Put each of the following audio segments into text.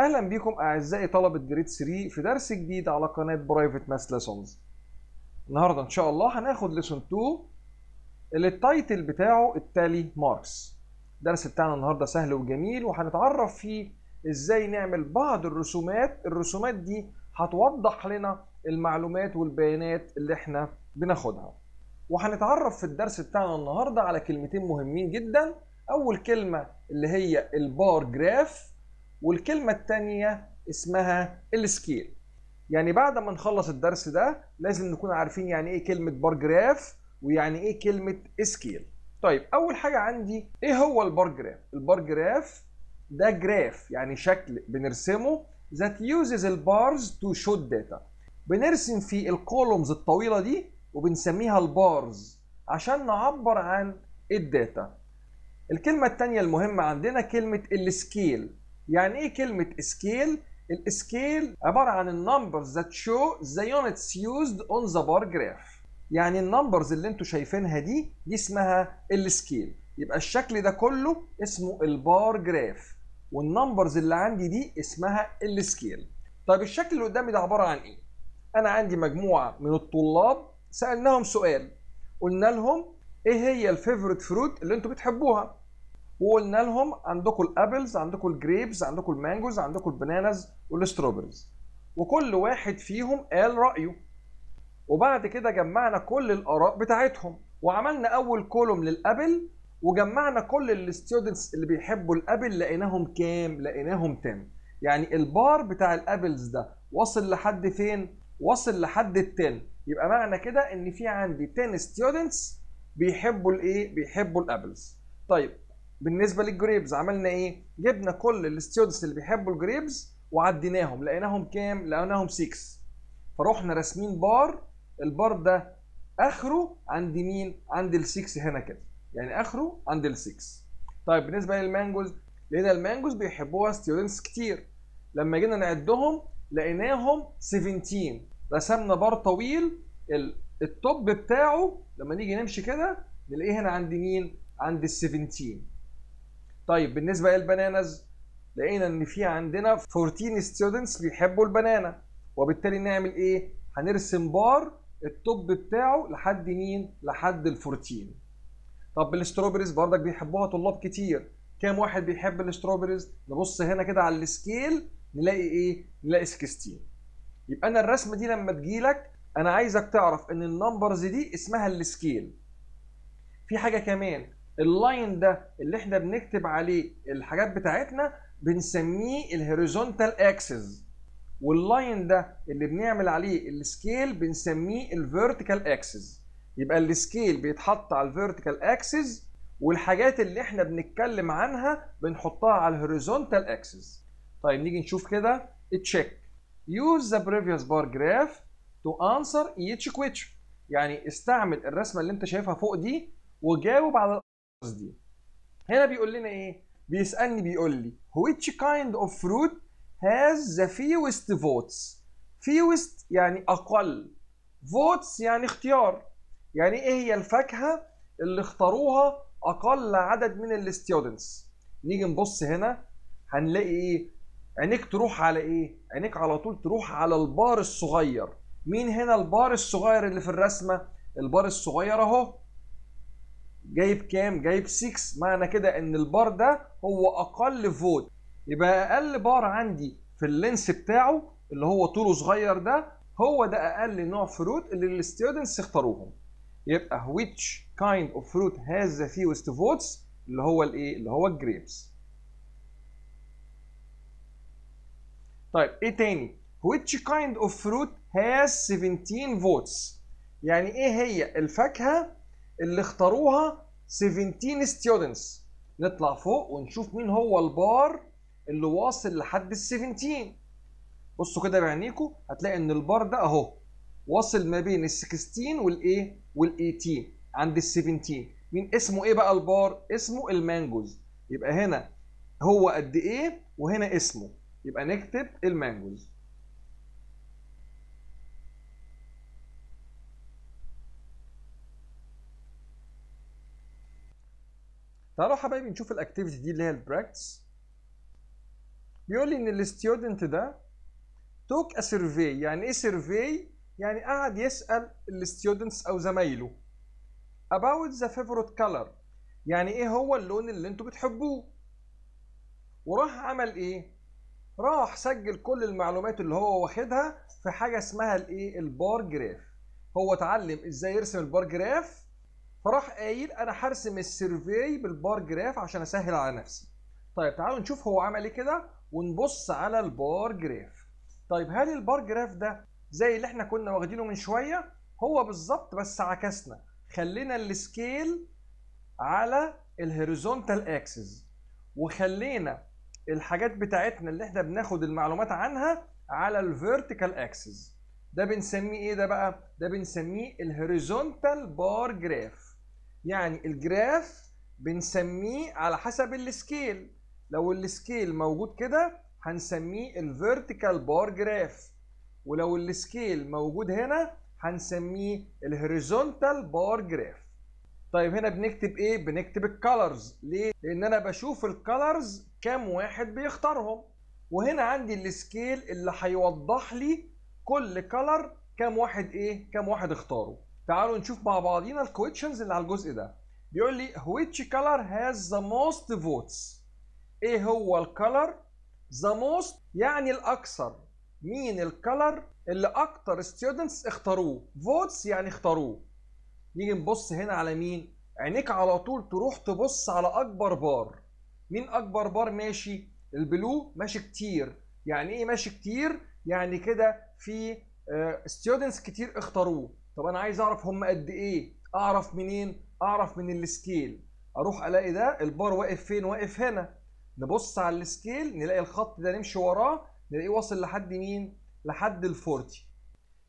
اهلا بيكم اعزائي طلبه جريد 3 في درس جديد على قناه برايفت ماس ليسونز النهارده ان شاء الله هناخد ليسون 2 اللي التايتل بتاعه التالي ماركس الدرس بتاعنا النهارده سهل وجميل وهنتعرف فيه ازاي نعمل بعض الرسومات الرسومات دي هتوضح لنا المعلومات والبيانات اللي احنا بناخدها وهنتعرف في الدرس بتاعنا النهارده على كلمتين مهمين جدا اول كلمه اللي هي البار جراف والكلمة الثانية اسمها السكيل يعني بعد ما نخلص الدرس ده لازم نكون عارفين يعني ايه كلمة بار جراف ويعني ايه كلمة سكيل طيب اول حاجة عندي ايه هو البار جراف البار جراف ده جراف يعني شكل بنرسمه that uses البارز to show data بنرسم في الكولومز الطويلة دي وبنسميها البارز عشان نعبر عن الداتا الكلمة التانية المهمة عندنا كلمة السكيل يعني ايه كلمه سكيل السكيل عباره عن النمبرز ذات شو ذا يونتس يوزد اون ذا بار جراف يعني النمبرز اللي انتوا شايفينها دي دي اسمها السكيل يبقى الشكل ده كله اسمه البار جراف والنمبرز اللي عندي دي اسمها السكيل طيب الشكل اللي قدامي ده عباره عن ايه انا عندي مجموعه من الطلاب سالناهم سؤال قلنا لهم ايه هي الفيفوريت فروت اللي انتوا بتحبوها وقلنا لهم عندكم الابلز عندكم الجريبز عندكم المانجوز عندكم البنانز والستروبرز وكل واحد فيهم قال رايه وبعد كده جمعنا كل الاراء بتاعتهم وعملنا اول كولوم للابل وجمعنا كل الستودنتس اللي بيحبوا الابل لقيناهم كام لقيناهم تام يعني البار بتاع الابلز ده وصل لحد فين وصل لحد ال 10 يبقى معنى كده ان في عندي 10 ستودنتس بيحبوا الايه بيحبوا الابلز طيب بالنسبه للجريبز عملنا ايه جبنا كل الاستودنتس اللي بيحبوا الجريبز وعديناهم لقيناهم كام لقيناهم 6 فروحنا راسمين بار البار ده اخره عند مين عند ال6 هنا كده يعني اخره عند ال6 طيب بالنسبه للمانجوز لقينا المانجوز بيحبوها ستيودنتس كتير لما جينا نعدهم لقيناهم 17 رسمنا بار طويل التوب بتاعه لما نيجي نمشي كده نلاقيه هنا عند مين عند ال 17 طيب بالنسبه للبنانز لقينا ان في عندنا 14 ستودنتس بيحبوا البنانا وبالتالي نعمل ايه هنرسم بار التوب بتاعه لحد مين لحد ال 14 طب الاستروبريز برضك بيحبوها طلاب كتير كام واحد بيحب الاستروبريز نبص هنا كده على السكيل نلاقي ايه نلاقي 16 يبقى انا الرسمه دي لما تجيلك انا عايزك تعرف ان النمبرز دي اسمها السكيل في حاجه كمان اللاين ده اللي احنا بنكتب عليه الحاجات بتاعتنا بنسميه الهوريزونتال اكسس واللاين ده اللي بنعمل عليه السكيل بنسميه الفيرتيكال اكسس يبقى السكيل بيتحط على الفيرتيكال اكسس والحاجات اللي احنا بنتكلم عنها بنحطها على الهوريزونتال اكسس طيب نيجي نشوف كده تشيك يوز ذا بريفيوس بار جراف تو انسر ايتش كويتش يعني استعمل الرسمه اللي انت شايفها فوق دي وجاوب على دي هنا بيقول لنا ايه بيسالني بيقول لي which kind of fruit has the fewest votes fewest يعني اقل votes يعني اختيار يعني ايه هي الفاكهه اللي اختاروها اقل عدد من الستودنتس نيجي نبص هنا هنلاقي ايه عينيك تروح على ايه عينيك على طول تروح على البار الصغير مين هنا البار الصغير اللي في الرسمه البار الصغير اهو جايب كام؟ جايب 6 معنى كده ان البار ده هو اقل فولت يبقى اقل بار عندي في اللينس بتاعه اللي هو طوله صغير ده هو ده اقل نوع فروت اللي الستودنتس اختاروهم يبقى which kind of fruit has the fewest votes اللي هو الايه اللي هو الجريبس طيب ايه تاني which kind of fruit has 17 votes يعني ايه هي الفاكهه اللي اختاروها 17 ستودنتس نطلع فوق ونشوف مين هو البار اللي واصل لحد ال 17 بصوا كده بعينيكوا هتلاقي ان البار ده اهو واصل ما بين ال 16 والايه وال 18 عند ال 17 مين اسمه ايه بقى البار اسمه المانجوز يبقى هنا هو قد ايه وهنا اسمه يبقى نكتب المانجوز تعالوا حبايبي نشوف الاكتيفيتي دي اللي هي البراكتس بيقول لي ان الاستودنت ده توك ا سيرفي يعني ايه سيرفي يعني قعد يسال الاستيودنتس او زمايله about the favorite color يعني ايه هو اللون اللي انتوا بتحبوه وراح عمل ايه راح سجل كل المعلومات اللي هو واخدها في حاجه اسمها الايه البار جراف هو اتعلم ازاي يرسم البار جراف فراح قايل انا هرسم السيرفي بالبار جراف عشان اسهل على نفسي طيب تعالوا نشوف هو عمل ايه كده ونبص على البار جراف طيب هل البار جراف ده زي اللي احنا كنا واخدينه من شويه هو بالظبط بس عكسنا خلينا السكيل على الهوريزونتال اكسس وخلينا الحاجات بتاعتنا اللي احنا بناخد المعلومات عنها على الفيرتيكال اكسس ده بنسميه ايه ده بقى ده بنسميه الهوريزونتال بار جراف يعني الجراف بنسميه على حسب السكيل لو السكيل موجود كده هنسميه الفيرتيكال بار جراف ولو السكيل موجود هنا هنسميه الهوريزونتال بار جراف طيب هنا بنكتب ايه بنكتب الكالرز ليه لان انا بشوف الكالرز كام واحد بيختارهم وهنا عندي السكيل اللي هيوضح لي كل كالر كام واحد ايه كام واحد اختاره تعالوا نشوف مع بعضينا الكويتشنز اللي على الجزء ده بيقول لي which color has the most votes ايه هو الكلر the most يعني الاكثر مين الكلر اللي اكتر ستودنتس اختاروه فوتس يعني اختاروه نيجي نبص هنا على مين عينيك على طول تروح تبص على اكبر بار مين اكبر بار ماشي البلو ماشي كتير يعني ايه ماشي كتير يعني كده في ستودنتس آه، كتير اختاروه طب انا عايز اعرف هم قد ايه اعرف منين اعرف من السكيل اروح الاقي ده البار واقف فين واقف هنا نبص على السكيل نلاقي الخط ده نمشي وراه نلاقيه واصل لحد مين لحد الفورتي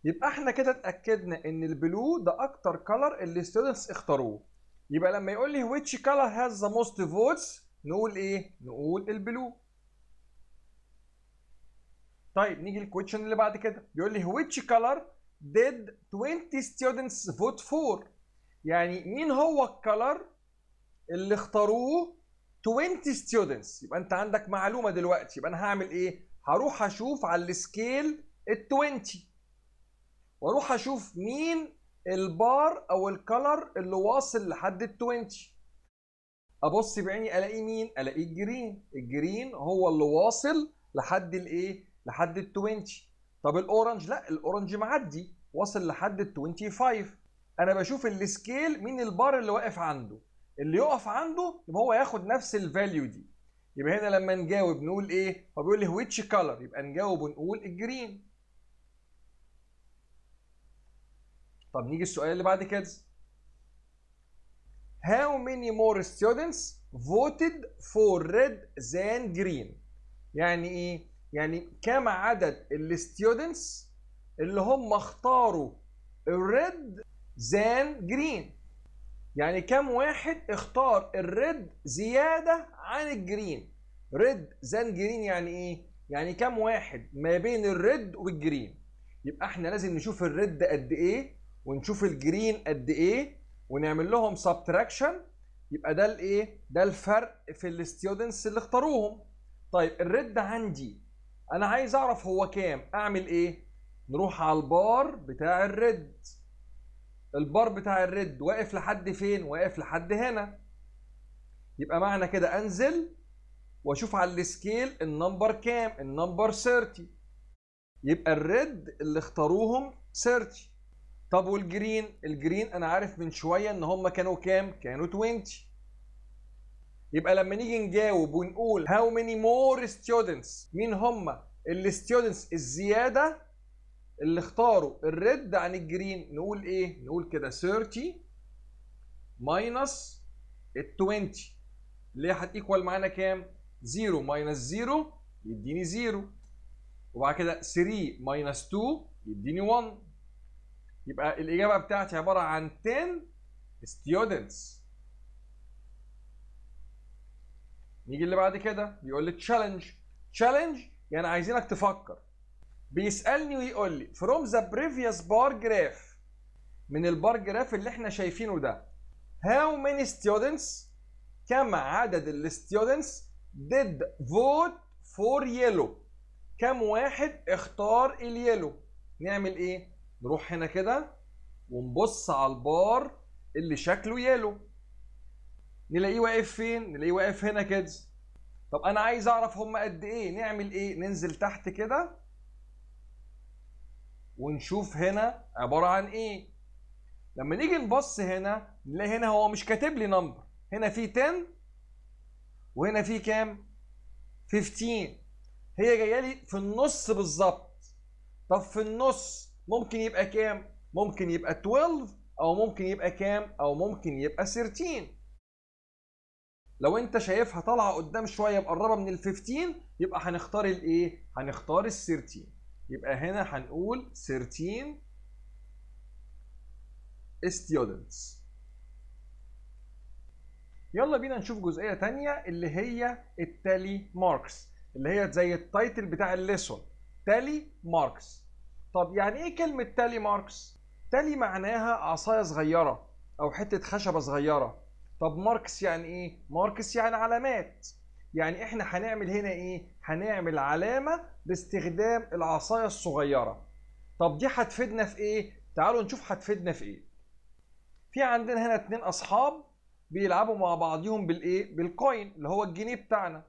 يبقى احنا كده اتاكدنا ان البلو ده اكتر كلر اللي ستودنتس اختاروه يبقى لما يقول لي which color has the most votes نقول ايه نقول البلو طيب نيجي للكويشن اللي بعد كده بيقول لي which color did 20 students vote for يعني مين هو الكلر اللي اختاروه 20 students يبقى انت عندك معلومه دلوقتي يبقى انا هعمل ايه هروح اشوف على السكيل ال 20 واروح اشوف مين البار او الكلر اللي واصل لحد ال 20 ابص بعيني الاقي مين الاقي الجرين الجرين هو اللي واصل لحد الايه لحد ال 20 طب الاورنج لا الاورنج معدي وصل لحد ال 25 انا بشوف السكيل مين البار اللي واقف عنده اللي يقف عنده يبقى هو ياخد نفس الفاليو دي يبقى هنا لما نجاوب نقول ايه هو بيقول لي ويتش كلر يبقى نجاوب ونقول الجرين طب نيجي السؤال اللي بعد كده How many more students voted for red than green؟ يعني ايه؟ يعني كم عدد الستودنتس اللي هم اختاروا الريد زان جرين يعني كم واحد اختار الريد زيادة عن الجرين ريد زان جرين يعني ايه يعني كم واحد ما بين الريد والجرين يبقى احنا لازم نشوف الريد قد ايه ونشوف الجرين قد ايه ونعمل لهم سبتراكشن يبقى ده الايه ده الفرق في الستودنتس اللي اختاروهم طيب الريد عندي انا عايز اعرف هو كام اعمل ايه نروح على البار بتاع الريد البار بتاع الريد واقف لحد فين واقف لحد هنا يبقى معنى كده انزل واشوف على السكيل النمبر كام النمبر 30 يبقى الريد اللي اختاروهم 30 طب والجرين الجرين انا عارف من شويه ان هم كانوا كام كانوا 20 يبقى لما نيجي نجاوب ونقول هاو many مور ستودنتس مين هم الستودنتس الزياده اللي اختاروا الريد عن الجرين نقول ايه نقول كده 30 ماينس ال 20 اللي هي هتيكوال معانا كام 0 ماينس 0 يديني 0 وبعد كده 3 ماينس 2 يديني 1 يبقى الاجابه بتاعتي عباره عن 10 students نيجي اللي بعد كده بيقول لي تشالنج تشالنج يعني عايزينك تفكر بيسالني ويقول لي فروم ذا بريفيوس بار جراف من البار جراف اللي احنا شايفينه ده هاو ماني ستودنتس كم عدد الستودنتس ديد فوت فور يلو كم واحد اختار اليلو نعمل ايه نروح هنا كده ونبص على البار اللي شكله يلو نلاقيه واقف فين نلاقيه واقف هنا كده طب انا عايز اعرف هم قد ايه نعمل ايه ننزل تحت كده ونشوف هنا عباره عن ايه لما نيجي نبص هنا نلاقي هنا هو مش كاتب لي نمبر هنا في 10 وهنا في كام 15 هي جايه لي في النص بالظبط طب في النص ممكن يبقى كام ممكن يبقى 12 او ممكن يبقى كام او ممكن يبقى 13 لو انت شايفها طالعه قدام شويه مقربه من ال 15 يبقى هنختار الايه؟ هنختار ال 13 يبقى هنا هنقول 13 students يلا بينا نشوف جزئيه ثانيه اللي هي التالي ماركس اللي هي زي التايتل بتاع الليسون تالي ماركس طب يعني ايه كلمه تالي ماركس؟ تالي معناها عصايه صغيره او حته خشبه صغيره طب ماركس يعني ايه ماركس يعني علامات يعني احنا هنعمل هنا ايه هنعمل علامه باستخدام العصايه الصغيره طب دي هتفيدنا في ايه تعالوا نشوف هتفيدنا في ايه في عندنا هنا اتنين اصحاب بيلعبوا مع بعضيهم بالايه بالكوين اللي هو الجنيه بتاعنا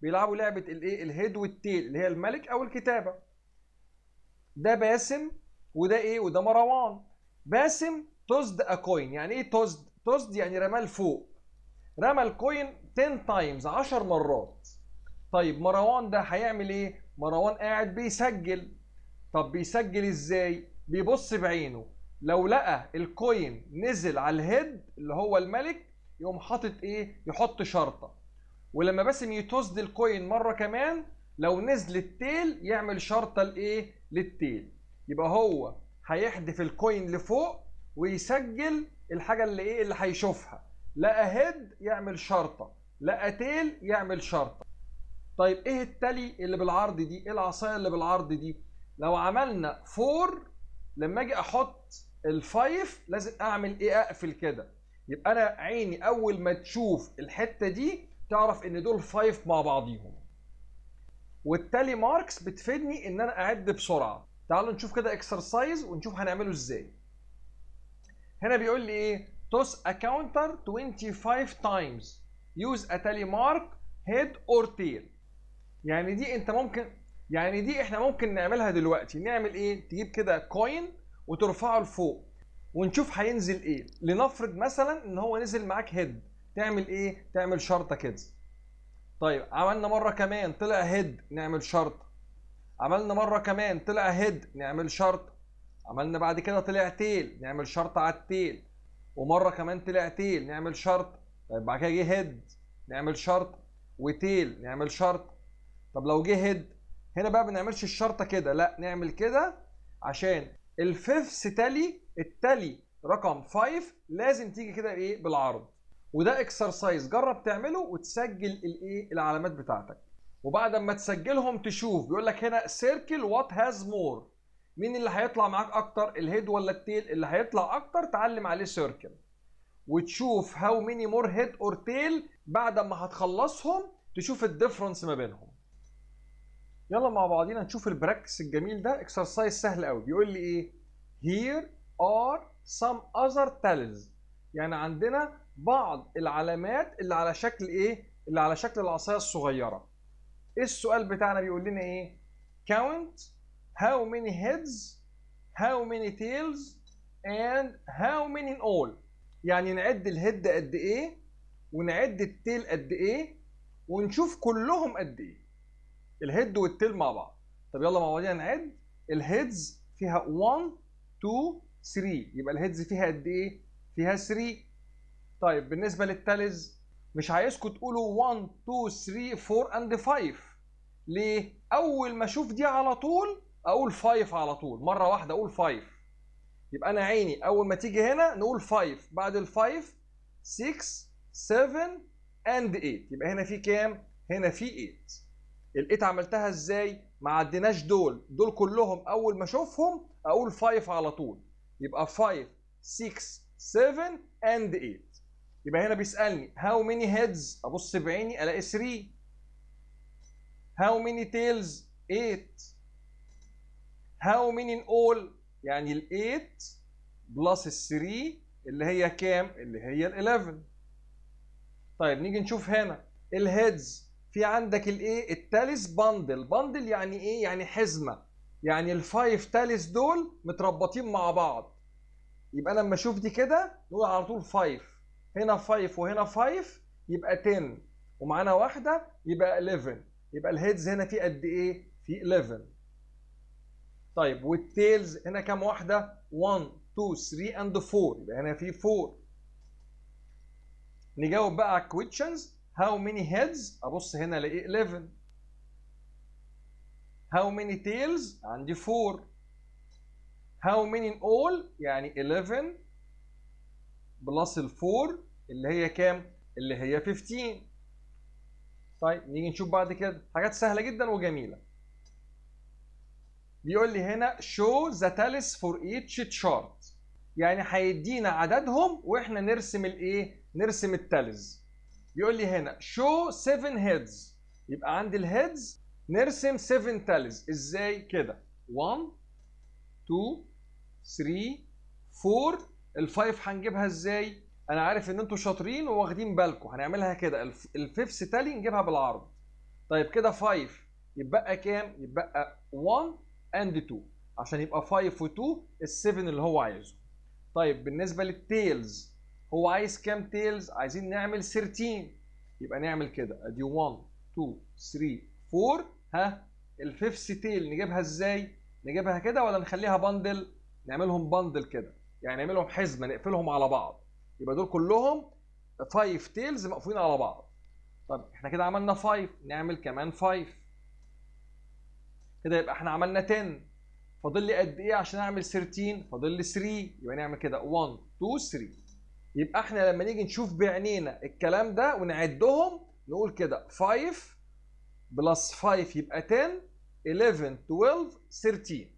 بيلعبوا لعبه الايه الهيد والتيل اللي هي الملك او الكتابه ده باسم وده ايه وده مروان باسم توزد اكوين يعني ايه توزد توست يعني رماه لفوق رمى الكوين 10 تايمز 10 مرات طيب مروان ده هيعمل ايه مروان قاعد بيسجل طب بيسجل ازاي بيبص بعينه لو لقى الكوين نزل على الهيد اللي هو الملك يقوم حاطط ايه يحط شرطه ولما باسم يتوزد الكوين مره كمان لو نزل التيل يعمل شرطه لايه للتيل يبقى هو هيحدف الكوين لفوق ويسجل الحاجه اللي ايه اللي هيشوفها لا هيد يعمل شرطه لا تيل يعمل شرطه طيب ايه التلي اللي بالعرض دي ايه العصايه اللي بالعرض دي لو عملنا فور لما اجي احط الفايف لازم اعمل ايه اقفل كده يبقى انا عيني اول ما تشوف الحته دي تعرف ان دول فايف مع بعضيهم والتالي ماركس بتفيدني ان انا اعد بسرعه تعالوا نشوف كده اكسرسايز ونشوف هنعمله ازاي هنا بيقول لي ايه توس اكاونتر 25 تايمز يوز اتالي مارك هيد اور or يعني دي انت ممكن يعني دي احنا ممكن نعملها دلوقتي نعمل ايه تجيب كده كوين وترفعه لفوق ونشوف هينزل ايه لنفرض مثلا ان هو نزل معاك هيد تعمل ايه تعمل شرطه كده طيب عملنا مره كمان طلع هيد نعمل شرط عملنا مره كمان طلع هيد نعمل شرط عملنا بعد كده طلع تيل نعمل شرط على التيل ومره كمان طلع تيل نعمل شرط طيب بعد كده جه هيد نعمل شرط وتيل نعمل شرط طب لو جه هيد هنا بقى بنعملش الشرطه كده لا نعمل كده عشان الفيفث تالي التالي رقم 5 لازم تيجي كده ايه بالعرض وده اكسرسايز جرب تعمله وتسجل الايه العلامات بتاعتك وبعد ما تسجلهم تشوف بيقول لك هنا سيركل وات هاز مور مين اللي هيطلع معاك اكتر الهيد ولا التيل اللي هيطلع اكتر تعلم عليه سيركل وتشوف هاو ميني مور هيد اور تيل بعد ما هتخلصهم تشوف الديفرنس ما بينهم يلا مع بعضينا نشوف البراكتس الجميل ده اكسرسايز سهل قوي بيقول لي ايه here are some other tails يعني عندنا بعض العلامات اللي على شكل ايه اللي على شكل العصايه الصغيره إيه السؤال بتاعنا بيقول لنا ايه count how many heads how many tails and how many in all يعني نعد الهيد قد ايه ونعد التيل قد ايه ونشوف كلهم قد ايه الهيد والتيل مع بعض طب يلا مع بعضنا نعد الهيدز فيها 1 2 3 يبقى الهيدز فيها قد ايه فيها 3 طيب بالنسبه للتالز مش عايزكم تقولوا 1 2 3 4 اند 5 ليه اول ما اشوف دي على طول اقول 5 على طول مره واحده اقول 5 يبقى انا عيني اول ما تيجي هنا نقول 5 بعد 5 6 7 اند 8 يبقى هنا في كام هنا في 8 ال8 عملتها ازاي ما عديناش دول دول كلهم اول ما اشوفهم اقول 5 على طول يبقى 5 6 7 اند 8 يبقى هنا بيسالني هاو ميني هيدز ابص بعيني الاقي 3 هاو ميني تيلز 8 هاو ميني ان اول يعني ال 8 بلس ال 3 اللي هي كام؟ اللي هي ال 11 طيب نيجي نشوف هنا الهيدز في عندك الايه؟ التالس باندل، باندل يعني ايه؟ يعني حزمه يعني الفايف تالس دول متربطين مع بعض يبقى لما اشوف دي كده نقول على طول فايف هنا فايف وهنا فايف يبقى 10 ومعانا واحده يبقى 11 يبقى الهيدز هنا في قد ايه؟ في 11 طيب والتيلز هنا كام واحده 1 2 3 اند 4 يبقى هنا في 4 نجاوب بقى على الكويتشنز هاو ماني هيدز ابص هنا الاقي 11 هاو ماني تيلز عندي 4 هاو ماني ان اول يعني 11 بلس ال 4 اللي هي كام اللي هي 15 طيب نيجي نشوف بعد كده حاجات سهله جدا وجميله بيقول لي هنا شو ذا تالس فور ايتش تشارت يعني هيدينا عددهم واحنا نرسم الايه نرسم التالز بيقول لي هنا شو 7 هيدز يبقى عندي الهيدز نرسم 7 تالز ازاي كده 1 2 3 4 الفايف هنجيبها ازاي انا عارف ان انتوا شاطرين وواخدين بالكم هنعملها كده الفيفث تالي نجيبها بالعرض طيب كده 5 يتبقى كام يتبقى 1 اند 2 عشان يبقى 5 و2 ال7 اللي هو عايزه طيب بالنسبه للتيلز هو عايز كام تيلز عايزين نعمل 13 يبقى نعمل كده ادي 1 2 3 4 ها الفيفث تيل نجيبها ازاي نجيبها كده ولا نخليها باندل نعملهم باندل كده يعني نعملهم حزمه نقفلهم على بعض يبقى دول كلهم 5 تيلز مقفولين على بعض طب احنا كده عملنا 5 نعمل كمان 5 كده يبقى احنا عملنا 10 فاضل لي قد ايه عشان اعمل 13 فاضل لي 3 يبقى نعمل كده 1 2 3 يبقى احنا لما نيجي نشوف بعينينا الكلام ده ونعدهم نقول كده 5 بلس 5 يبقى 10 11 12 13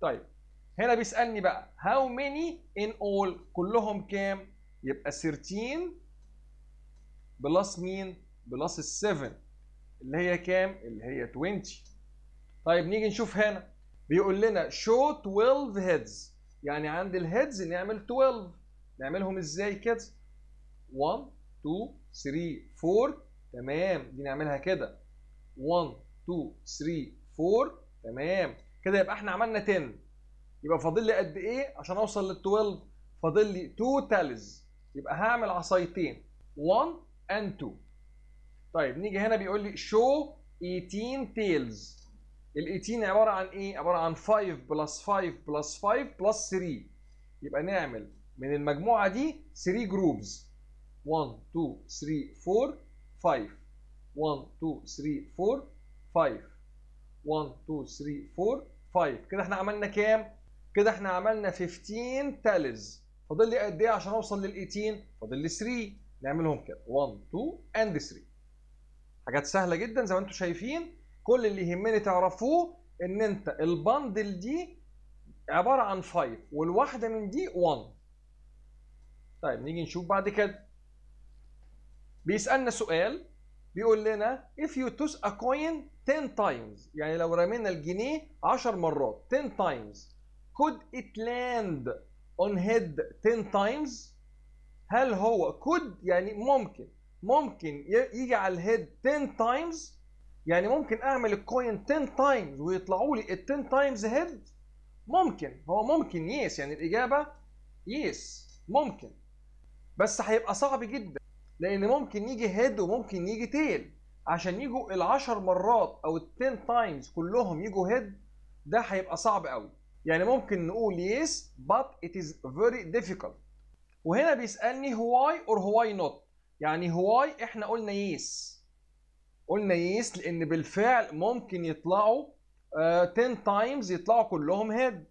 طيب هنا بيسالني بقى how many in all كلهم كام يبقى 13 بلس مين بلس ال 7 اللي هي كام اللي هي 20 طيب نيجي نشوف هنا بيقول لنا شو 12 هيدز يعني عند الهيدز نعمل 12 نعملهم ازاي كده 1 2 3 4 تمام دي نعملها كده 1 2 3 4 تمام كده يبقى احنا عملنا 10 يبقى فاضل لي قد ايه عشان اوصل لل 12 فاضل لي 2 تالز يبقى هعمل عصايتين 1 and 2 طيب نيجي هنا بيقول لي شو 18 تيلز ال 18 عباره عن ايه؟ عباره عن 5 بلس 5 بلس 5 بلس 3 يبقى نعمل من المجموعه دي 3 جروبز 1 2 3 4 5 1 2 3 4 5 1 2 3 4 5 كده احنا عملنا كام؟ كده احنا عملنا 15 تالز فاضل لي قد ايه عشان اوصل لل 18؟ فاضل لي 3 نعملهم كده 1 2 اند 3 حاجات سهله جدا زي ما انتم شايفين كل اللي يهمني تعرفوه ان انت البندل دي عباره عن 5 والواحده من دي 1 طيب نيجي نشوف بعد كده بيسالنا سؤال بيقول لنا if you toss a coin 10 times يعني لو رمينا الجنيه 10 مرات 10 times could it land on head 10 times هل هو could يعني ممكن ممكن يجي على الهيد 10 times يعني ممكن اعمل الكوين 10 تايمز ويطلعوا لي ال 10 تايمز هيد ممكن هو ممكن يس يعني الاجابه يس ممكن بس هيبقى صعب جدا لان ممكن يجي هيد وممكن يجي تيل عشان يجوا ال 10 مرات او ال 10 تايمز كلهم يجوا هيد ده هيبقى صعب قوي يعني ممكن نقول yes but it is very difficult وهنا بيسالني هواي اور هواي نوت يعني هواي احنا قلنا yes قلنا يس لان بالفعل ممكن يطلعوا 10 آه، تايمز يطلعوا كلهم هيد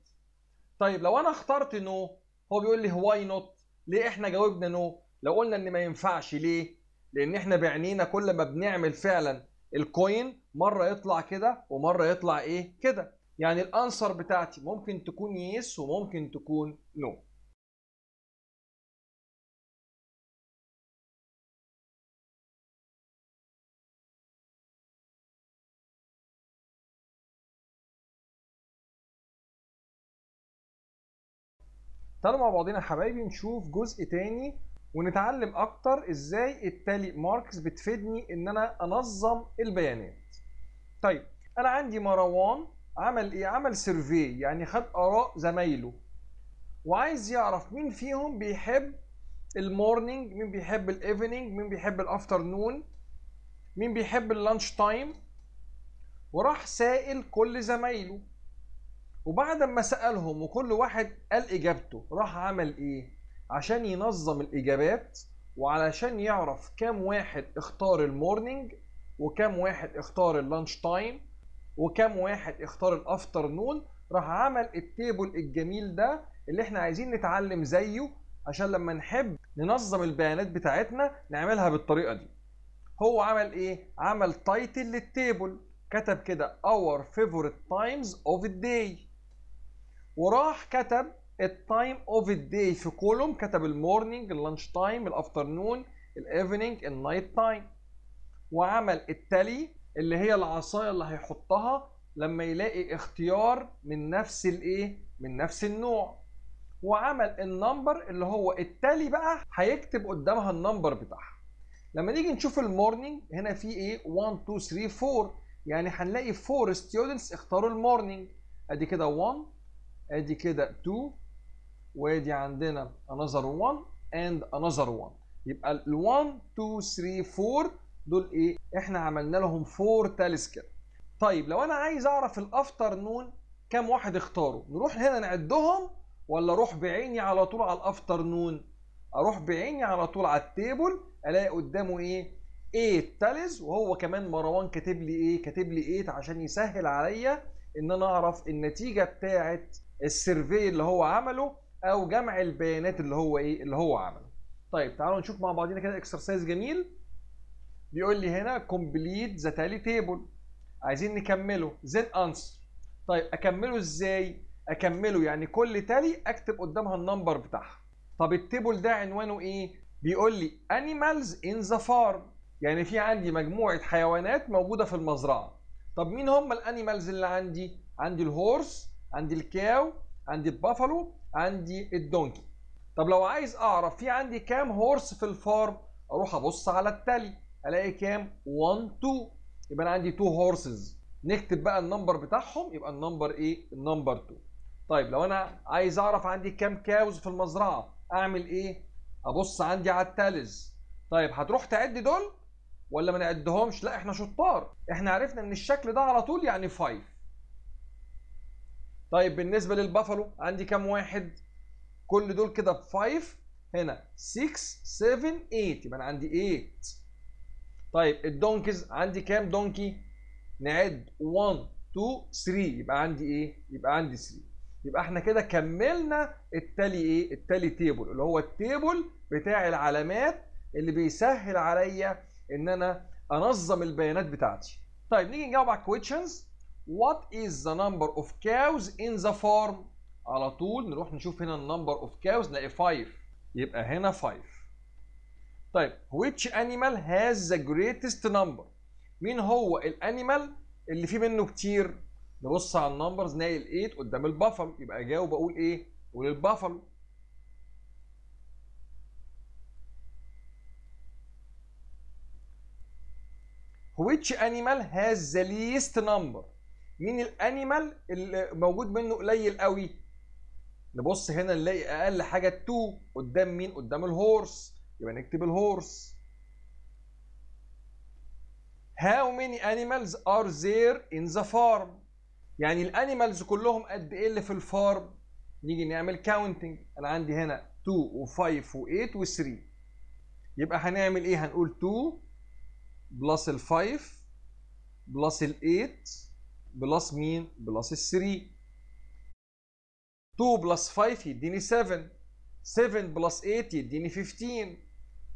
طيب لو انا اخترت نو هو بيقول لي واي نوت ليه احنا جاوبنا نو لو قلنا ان ما ينفعش ليه لان احنا بعنينا كل ما بنعمل فعلا الكوين مره يطلع كده ومره يطلع ايه كده يعني الانسر بتاعتي ممكن تكون يس وممكن تكون نو no. تعالوا مع بعضنا يا حبايبي نشوف جزء تاني ونتعلم اكتر ازاي التالي ماركس بتفيدني ان انا انظم البيانات طيب انا عندي مروان عمل ايه عمل سيرفي يعني خد اراء زمايله وعايز يعرف مين فيهم بيحب المورنينج مين بيحب الايفنينج مين بيحب الافترنون مين بيحب اللانش تايم وراح سائل كل زمايله وبعد ما سالهم وكل واحد قال اجابته راح عمل ايه عشان ينظم الاجابات وعلشان يعرف كام واحد اختار المورنينج وكام واحد اختار اللانش تايم وكام واحد اختار نون راح عمل التيبل الجميل ده اللي احنا عايزين نتعلم زيه عشان لما نحب ننظم البيانات بتاعتنا نعملها بالطريقه دي هو عمل ايه عمل تايتل للتيبل كتب كده اور favorite تايمز اوف the day وراح كتب التايم اوف الداي في كولوم كتب المورنينج اللانش تايم الافترنون الايفنينج النايت تايم وعمل التالي اللي هي العصايه اللي هيحطها لما يلاقي اختيار من نفس الايه من نفس النوع وعمل النمبر اللي هو التالي بقى هيكتب قدامها النمبر بتاعها لما نيجي نشوف المورنينج هنا في ايه 1 2 3 4 يعني هنلاقي 4 ستودنتس اختاروا المورنينج ادي كده 1 ادي كده 2 وادي عندنا another 1 and another 1 يبقى ال 1 2 3 4 دول ايه احنا عملنا لهم 4 تالس كده طيب لو انا عايز اعرف الافتر نون كم واحد اختاروا نروح هنا نعدهم ولا اروح بعيني على طول على الافتر نون اروح بعيني على طول على التيبل الاقي قدامه ايه 8 تلز وهو كمان مروان كاتب لي ايه كاتب لي 8 عشان يسهل عليا ان انا اعرف النتيجه بتاعت السيرفي اللي هو عمله او جمع البيانات اللي هو ايه اللي هو عمله طيب تعالوا نشوف مع بعضينا كده اكسرسايز جميل بيقول لي هنا كومبليت ذا تالي تيبل عايزين نكمله زين انسر طيب اكمله ازاي اكمله يعني كل تالي اكتب قدامها النمبر بتاعها طب التيبل ده عنوانه ايه بيقول لي انيمالز ان ذا فارم يعني في عندي مجموعه حيوانات موجوده في المزرعه طب مين هم الانيمالز اللي عندي عندي الهورس عندي الكاو عندي البافالو عندي الدونكي طب لو عايز اعرف في عندي كام هورس في الفارم اروح ابص على التالي الاقي كام 1 2 يبقى انا عندي 2 هورسز نكتب بقى النمبر بتاعهم يبقى النمبر ايه النمبر 2 طيب لو انا عايز اعرف عندي كام كاوز في المزرعه اعمل ايه ابص عندي على التالز طيب هتروح تعد دول ولا ما نعدهمش لا احنا شطار احنا عرفنا ان الشكل ده على طول يعني 5 طيب بالنسبه للبافلو عندي كام واحد كل دول كده ب 5 هنا 6 7 8 يبقى انا عندي 8 طيب الدونكيز عندي كام دونكي نعد 1 2 3 يبقى عندي ايه يبقى عندي 3 يبقى احنا كده كملنا التالي ايه التالي تيبل اللي هو التيبل بتاع العلامات اللي بيسهل عليا ان انا انظم البيانات بتاعتي طيب نيجي نجاوب على الكويتشنز What is the number of cows in the farm? على طول نروح نشوف هنا number of cows نلاقي 5 يبقى هنا 5 طيب which animal has the greatest number مين هو الانيمال اللي فيه منه كتير نبص على النمبرز نلاقي ال8 قدام البافل يبقى اجاوب اقول ايه اقول البافل which animal has the least number مين الانيمال اللي موجود منه قليل قوي نبص هنا نلاقي اقل حاجه 2 قدام مين قدام الهورس يبقى نكتب الهورس how many animals are there in the farm يعني الانيمالز كلهم قد ايه اللي في الفارم نيجي نعمل كاونتنج انا عندي هنا 2 و5 و8 و3 يبقى هنعمل ايه هنقول 2 بلس ال5 بلس ال8 بلس مين؟ بلس 3 2 بلس 5 يديني 7 7 بلس 8 يديني 15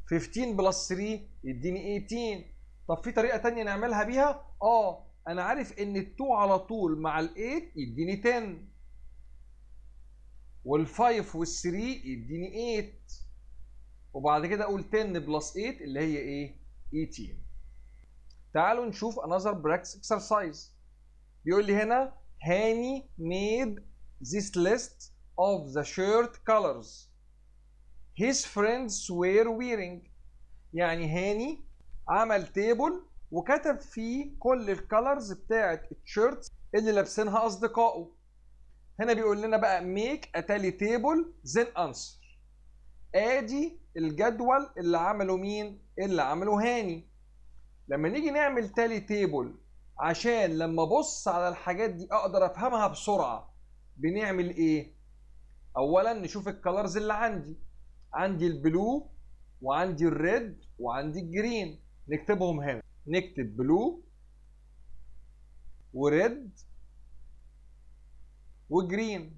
15 بلس 3 يديني 18 طب في طريقه ثانيه نعملها بيها؟ اه انا عارف ان ال 2 على طول مع ال 8 يديني 10 وال5 وال3 يديني 8 وبعد كده اقول 10 بلس 8 اللي هي ايه؟ 18 تعالوا نشوف another practice exercise بيقول لي هنا هاني made this list of the shirt colors his friends were wearing يعني هاني عمل تيبل وكتب فيه كل الكولرز بتاعه التيشيرتس اللي لابسينها اصدقائه هنا بيقول لنا بقى ميك اتالي تيبل زين انسر ادي الجدول اللي عمله مين اللي عمله هاني لما نيجي نعمل تالي تيبل عشان لما ابص على الحاجات دي اقدر افهمها بسرعه بنعمل ايه اولا نشوف الكالرز اللي عندي عندي البلو وعندي الريد وعندي الجرين نكتبهم هنا نكتب بلو وريد وجرين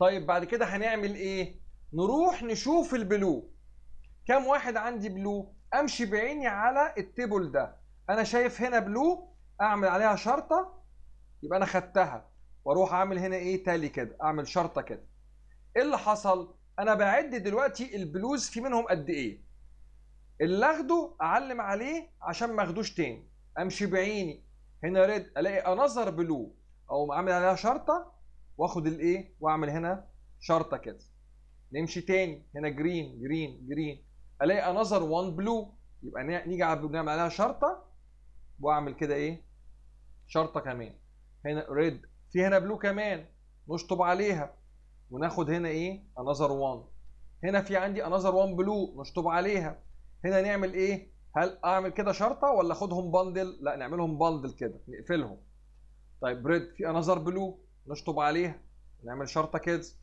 طيب بعد كده هنعمل ايه نروح نشوف البلو كم واحد عندي بلو امشي بعيني على التيبل ده انا شايف هنا بلو اعمل عليها شرطه يبقى انا خدتها واروح اعمل هنا ايه تالي كده اعمل شرطه كده ايه اللي حصل انا بعد دلوقتي البلوز في منهم قد ايه اللي اخده اعلم عليه عشان ما اخدوش تاني امشي بعيني هنا ريد الاقي انظر بلو او اعمل عليها شرطه واخد الايه واعمل هنا شرطه كده نمشي تاني هنا جرين جرين جرين الاقي انظر وان بلو يبقى نيجي على نعمل عليها شرطه واعمل كده ايه شرطه كمان هنا ريد في هنا بلو كمان نشطب عليها وناخد هنا ايه انذر 1 هنا في عندي انذر 1 بلو نشطب عليها هنا نعمل ايه هل اعمل كده شرطه ولا اخدهم باندل لا نعملهم باندل كده نقفلهم طيب ريد في انذر بلو نشطب عليها نعمل شرطه كيدز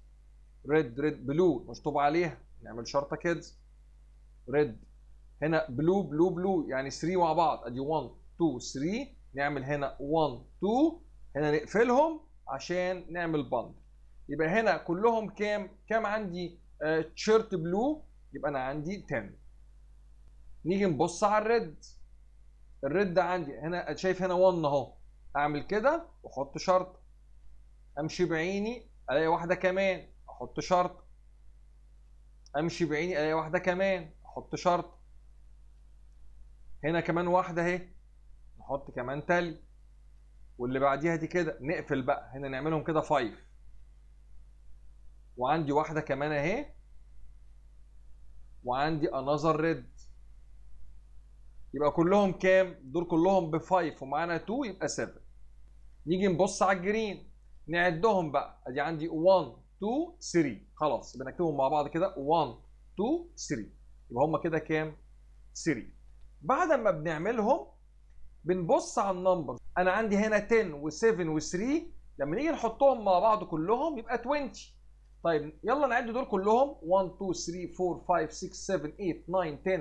ريد ريد بلو نشطب عليها نعمل شرطه كيدز ريد هنا بلو بلو بلو يعني 3 مع بعض ادي 1 2 3 نعمل هنا 1 2 هنا نقفلهم عشان نعمل بند يبقى هنا كلهم كام كام عندي آه تشيرت بلو يبقى انا عندي 10 نيجي نبص على الريد الريد عندي هنا شايف هنا 1 اهو اعمل كده واحط شرط امشي بعيني الاقي واحده كمان احط شرط امشي بعيني الاقي واحده كمان احط شرط هنا كمان واحده اهي نحط كمان تالي واللي بعديها دي كده نقفل بقى هنا نعملهم كده 5 وعندي واحده كمان اهي وعندي انذر ريد يبقى كلهم كام دول كلهم ب 5 ومعانا 2 يبقى 7 نيجي نبص على الجرين نعدهم بقى ادي عندي 1 2 3 خلاص يبقى نكتبهم مع بعض كده 1 2 3 يبقى هم كده كام 3 بعد ما بنعملهم بنبص على النمبرز انا عندي هنا 10 و7 و3 لما نيجي نحطهم مع بعض كلهم يبقى 20 طيب يلا نعد دول كلهم 1 2 3 4 5 6 7 8 9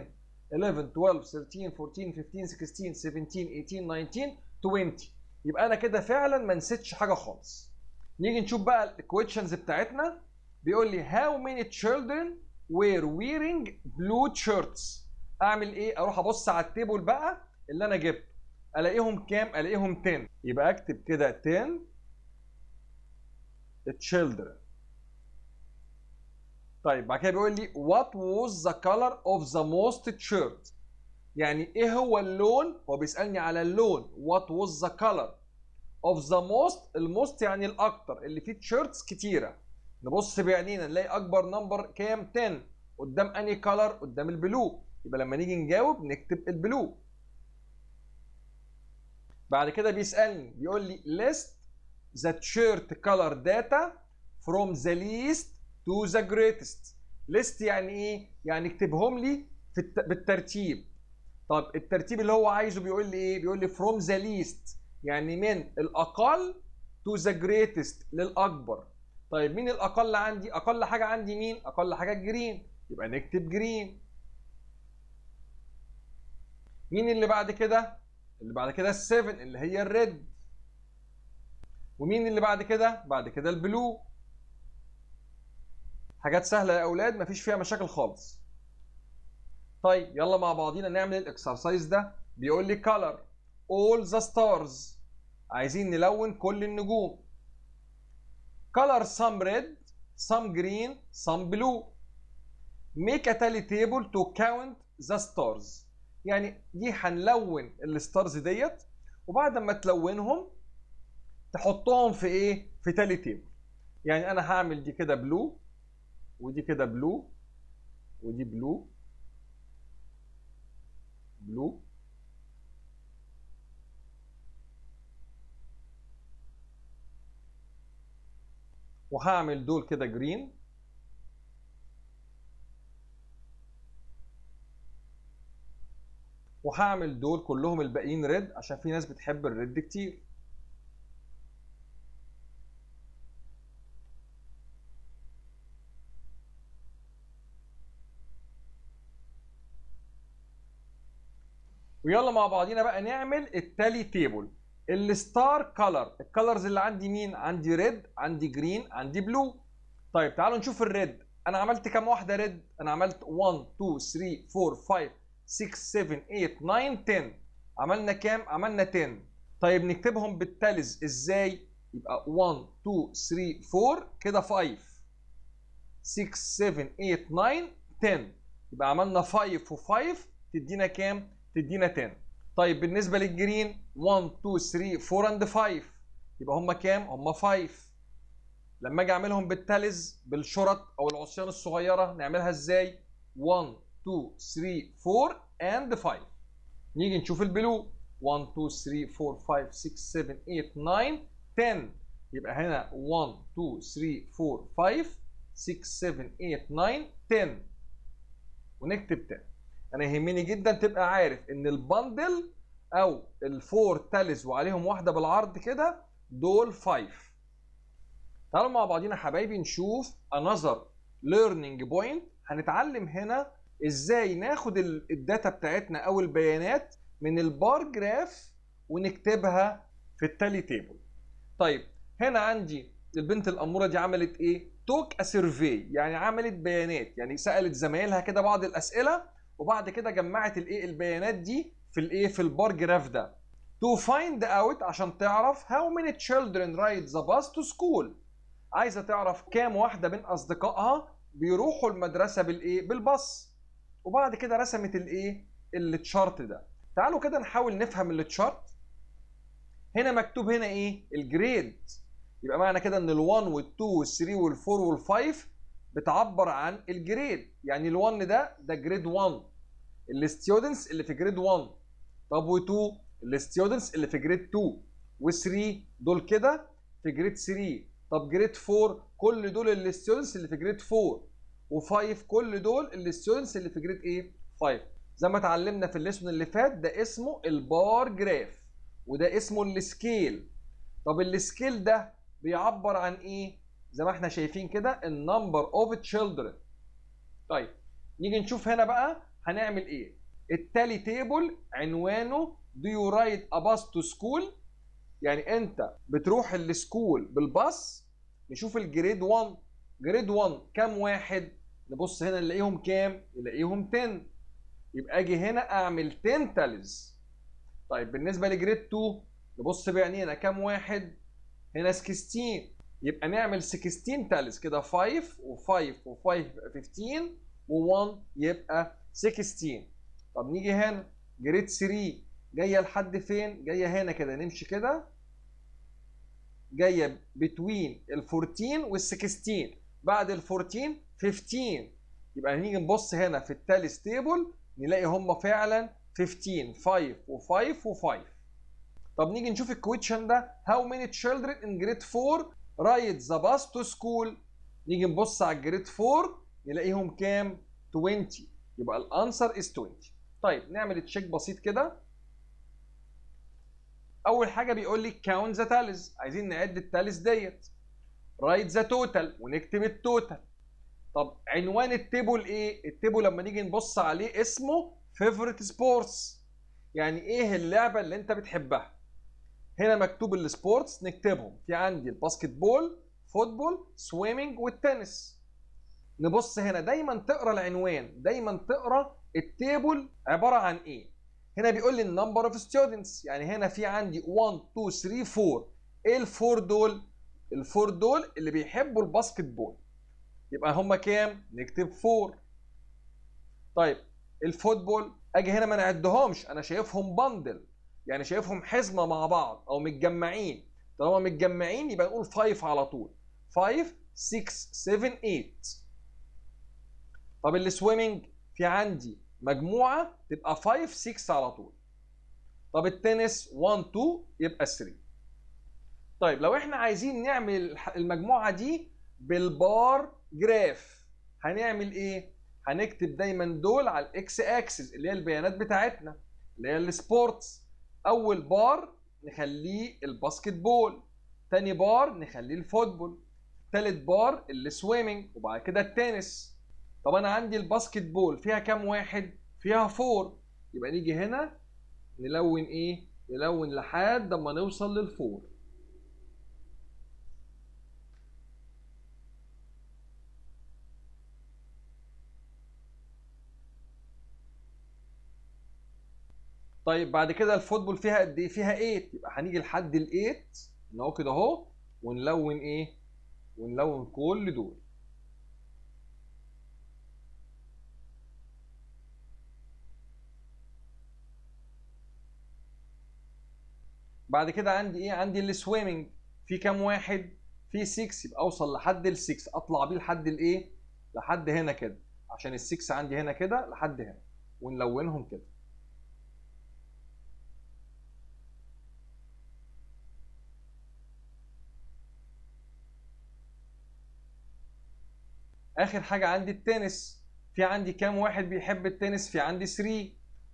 10 11 12 13 14 15 16 17 18 19 20 يبقى انا كده فعلا ما نسيتش حاجه خالص نيجي نشوف بقى الكويشنز بتاعتنا بيقول لي هاو many children were wearing blue shirts اعمل ايه اروح ابص على التيبل بقى اللي انا جبته الاقيهم كام الاقيهم 10 يبقى اكتب كده 10 children طيب بعد كده بيقول لي what was the color of the most shirt يعني ايه هو اللون هو بيسالني على اللون what was the color of the most الموست يعني الاكتر اللي فيه تيشيرتس كتيره نبص بعينينا نلاقي اكبر نمبر كام 10 قدام اني كلر قدام البلو يبقى لما نيجي نجاوب نكتب البلو بعد كده بيسالني بيقول لي ليست the تشيرت color data from the least to the greatest ليست يعني ايه يعني اكتبهم لي في الت... بالترتيب طب الترتيب اللي هو عايزه بيقول لي ايه بيقول لي from the least يعني من الاقل to the greatest للاكبر طيب مين الاقل عندي اقل حاجه عندي مين اقل حاجه جرين يبقى نكتب جرين مين اللي بعد كده اللي بعد كده ال7 اللي هي الريد ومين اللي بعد كده بعد كده البلو حاجات سهله يا اولاد مفيش فيها مشاكل خالص طيب يلا مع بعضينا نعمل الاكسرسايز ده بيقول لي color all the stars عايزين نلون كل النجوم color some red some green some blue make a tally table to count the stars يعني دي هنلون الستارز ديت وبعد ما تلونهم تحطهم في ايه في تالي تيبل يعني انا هعمل دي كده بلو ودي كده بلو ودي بلو بلو وهعمل دول كده جرين وهعمل دول كلهم الباقيين ريد عشان في ناس بتحب الريد كتير ويلا مع بعضينا بقى نعمل التالي تيبل الستار كولر الكولرز اللي عندي مين عندي ريد عندي جرين عندي بلو طيب تعالوا نشوف الريد انا عملت كام واحده ريد انا عملت 1 2 3 4 5 6 7 8 9 10 عملنا كام عملنا 10 طيب نكتبهم بالتالز ازاي يبقى 1 2 3 4 كده 5 6 7 8 9 10 يبقى عملنا 5 و5 تدينا كام تدينا 10 طيب بالنسبه للجرين 1 2 3 4 اند 5 يبقى هم كام هم 5 لما اجي اعملهم بالتالز بالشرط او العصيان الصغيره نعملها ازاي 1 2 3 4 and 5 نيجي نشوف البلو 1 2 3 4 5 6 7 8 9 10 يبقى هنا 1 2 3 4 5 6 7 8 9 10 ونكتب 10 انا يهمني جدا تبقى عارف ان البندل او الفور تالز وعليهم واحده بالعرض كده دول 5 تعالوا مع بعضينا حبايبي نشوف انذر ليرنينج بوينت هنتعلم هنا ازاي ناخد الداتا بتاعتنا او البيانات من البار جراف ونكتبها في التالي تيبل طيب هنا عندي البنت الاموره دي عملت ايه توك سيرفي يعني عملت بيانات يعني سالت زمايلها كده بعض الاسئله وبعد كده جمعت الايه البيانات دي في الايه في البار جراف ده تو فايند اوت عشان تعرف هاو ميني تشيلدرن رايد ذا باس تو سكول عايزه تعرف كام واحده من اصدقائها بيروحوا المدرسه بالايه بالباص وبعد كده رسمت الايه التشارت ده تعالوا كده نحاول نفهم التشارت هنا مكتوب هنا ايه الجريد يبقى معنى كده ان ال1 وال2 وال3 وال4 وال5 بتعبر عن الجريد يعني ال1 ده ده جريد 1 الستودنتس اللي في جريد 1 طب و2 الستودنتس اللي في جريد 2 و3 دول كده في جريد 3 طب جريد 4 كل دول الستودنتس اللي في جريد 4 و5 كل دول الستودنتس اللي في جريد ايه 5 زي ما اتعلمنا في الليسون اللي فات ده اسمه البار جراف وده اسمه السكيل طب السكيل ده بيعبر عن ايه زي ما احنا شايفين كده النمبر اوف تشيلدرن طيب نيجي نشوف هنا بقى هنعمل ايه التالي تيبل عنوانه دو يو رايد اباس تو سكول يعني انت بتروح السكول بالباص نشوف الجريد 1 جريد 1 كام واحد نبص هنا نلاقيهم كام؟ نلاقيهم 10 يبقى اجي هنا اعمل 10 تالز طيب بالنسبه لجريد 2 نبص بعينينا كام واحد؟ هنا 16 يبقى نعمل 16 تالز كده 5 و5 و5 يبقى 15 و1 يبقى 16 طب نيجي هنا جريد 3 جايه لحد فين؟ جايه هنا كده نمشي كده جايه بتوين ال 14 وال 16 بعد ال 14 15 يبقى هنيجي نبص هنا في التالي تيبل نلاقي هم فعلا 15 5 و5 و5 طب نيجي نشوف الكويتشن ده هاو ماني تشيلدرن ان جريد 4 رايد ذا باس تو سكول نيجي نبص على الجريد 4 نلاقيهم كام 20 يبقى الانسر از 20 طيب نعمل تشيك بسيط كده اول حاجه بيقول لي كاونت ذا تاليز عايزين نعد التاليز ديت رايت ذا توتال ونكتب التوتال طب عنوان التيبل ايه؟ التيبل لما نيجي نبص عليه اسمه فيفورت سبورتس يعني ايه اللعبه اللي انت بتحبها؟ هنا مكتوب السبورتس نكتبهم في عندي الباسكت بول فوتبول سويمنج والتنس نبص هنا دايما تقرا العنوان دايما تقرا التيبل عباره عن ايه هنا بيقول لي النمبر اوف ستودنتس يعني هنا في عندي 1 2 3 4 ايه الفور دول الفور دول اللي بيحبوا الباسكت بول يبقى هما كام؟ نكتب 4 طيب الفوتبول اجي هنا ما نعدهمش انا شايفهم بندل يعني شايفهم حزمه مع بعض او متجمعين طالما متجمعين يبقى نقول 5 على طول 5 6 7 8 طب السويمنج في عندي مجموعه تبقى 5 6 على طول طب التنس 1 2 يبقى 3 طيب لو احنا عايزين نعمل المجموعه دي بالبار جراف هنعمل ايه؟ هنكتب دايما دول على الاكس اكسس اللي هي البيانات بتاعتنا اللي هي السبورتس اول بار نخليه الباسكت بول تاني بار نخليه الفوتبول تالت بار السويمنج وبعد كده التنس طب انا عندي الباسكت بول فيها كام واحد فيها فور يبقى نيجي هنا نلون ايه نلون لحد ما نوصل للفور طيب بعد كده الفوتبول فيها قد ايه؟ فيها 8 يبقى هنيجي لحد ال 8 اللي هو كده اهو ونلون ايه؟ ونلون كل دول. بعد كده عندي ايه؟ عندي السويمنج في كام واحد؟ في 6 يبقى اوصل لحد ال 6 اطلع بيه لحد الايه؟ لحد هنا كده عشان ال 6 عندي هنا كده لحد هنا ونلونهم كده. اخر حاجه عندي التنس في عندي كام واحد بيحب التنس في عندي 3